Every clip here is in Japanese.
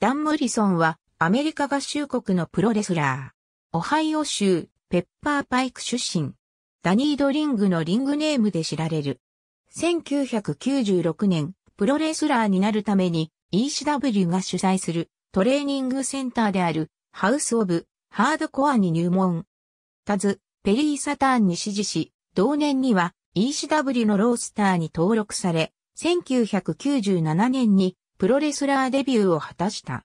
ダン・モリソンはアメリカ合衆国のプロレスラー。オハイオ州ペッパーパイク出身。ダニードリングのリングネームで知られる。1996年、プロレスラーになるために ECW が主催するトレーニングセンターであるハウス・オブ・ハードコアに入門。タズ、ペリー・サターンに支持し、同年には ECW のロースターに登録され、1997年にプロレスラーデビューを果たした。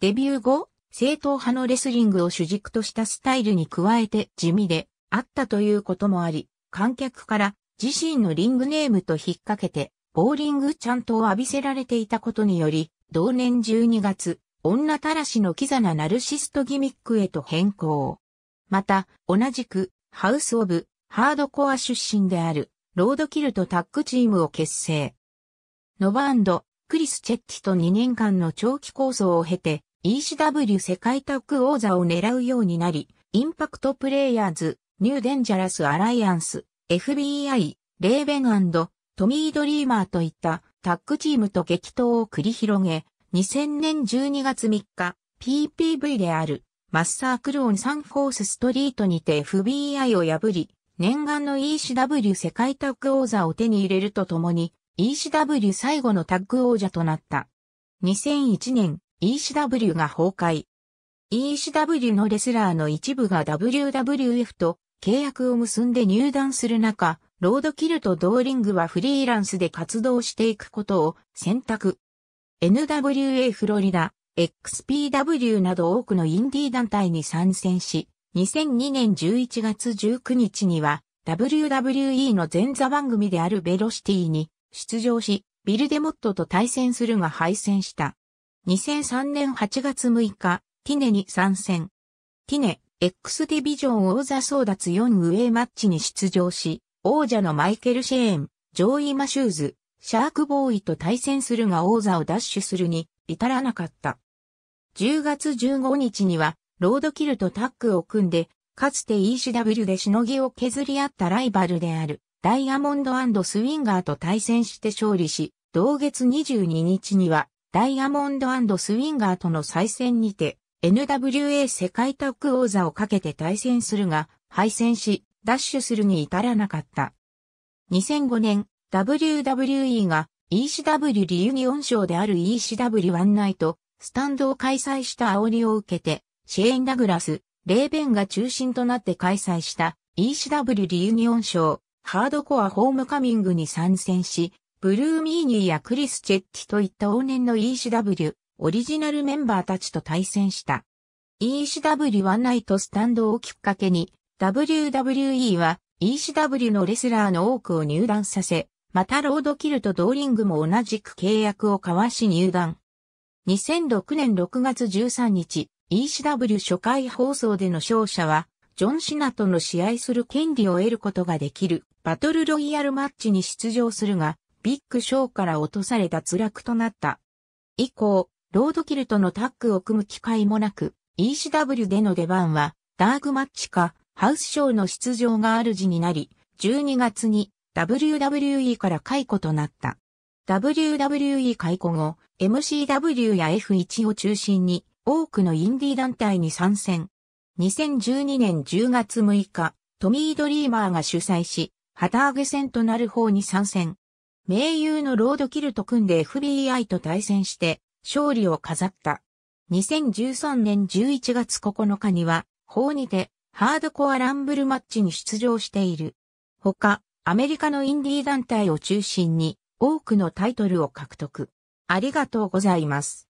デビュー後、正統派のレスリングを主軸としたスタイルに加えて地味であったということもあり、観客から自身のリングネームと引っ掛けて、ボーリングちゃんと浴びせられていたことにより、同年12月、女たらしのキザなナルシストギミックへと変更。また、同じく、ハウスオブ、ハードコア出身である、ロードキルとタッグチームを結成。ノバンド、クリス・チェッティと2年間の長期構想を経て、ECW 世界タッグ王座を狙うようになり、インパクトプレイヤーズ、ニューデンジャラス・アライアンス、FBI、レーベントミー・ドリーマーといったタッグチームと激闘を繰り広げ、2000年12月3日、PPV であるマッサークルオンサンフォースストリートにて FBI を破り、念願の ECW 世界タッグ王座を手に入れるとともに、ECW 最後のタッグ王者となった。2001年、ECW が崩壊。ECW のレスラーの一部が WWF と契約を結んで入団する中、ロードキルとドーリングはフリーランスで活動していくことを選択。NWA フロリダ、XPW など多くのインディー団体に参戦し、2002年11月19日には WWE の前座番組であるベロシティに出場し、ビルデモットと対戦するが敗戦した。2003年8月6日、ティネに参戦。ティネ、X ディビジョン王座争奪4ウェイマッチに出場し、王者のマイケル・シェーン、ジョーイ・マシューズ、シャークボーイと対戦するが王座を奪取するに至らなかった。10月15日には、ロードキルとタッグを組んで、かつて ECW でしのぎを削り合ったライバルである、ダイヤモンドスウィンガーと対戦して勝利し、同月22日には、ダイヤモンドスウィンガーとの再戦にて、NWA 世界タッグ王座をかけて対戦するが、敗戦し、ダッシュするに至らなかった。2005年、WWE が ECW リユニオン賞である ECW ワンナイト、スタンドを開催した煽りを受けて、シェーン・ダグラス、レーベンが中心となって開催した ECW リユニオン賞、ハードコアホームカミングに参戦し、ブルーミーニーやクリス・チェッティといった往年の ECW、オリジナルメンバーたちと対戦した。ECW ワンナイトスタンドをきっかけに、WWE は ECW のレスラーの多くを入団させ、またロードキルとドーリングも同じく契約を交わし入団。2006年6月13日、ECW 初回放送での勝者は、ジョン・シナとの試合する権利を得ることができるバトルロイヤルマッチに出場するが、ビッグショーから落とされ脱落となった。以降、ロードキルとのタッグを組む機会もなく、ECW での出番は、ダークマッチか、ハウスショーの出場がある時になり、12月に WWE から解雇となった。WWE 解雇後、MCW や F1 を中心に多くのインディ団体に参戦。2012年10月6日、トミー・ドリーマーが主催し、旗揚げ戦となる方に参戦。盟友のロードキルと組んで FBI と対戦して、勝利を飾った。2013年11月9日には、法にて、ハードコアランブルマッチに出場している。他、アメリカのインディー団体を中心に、多くのタイトルを獲得。ありがとうございます。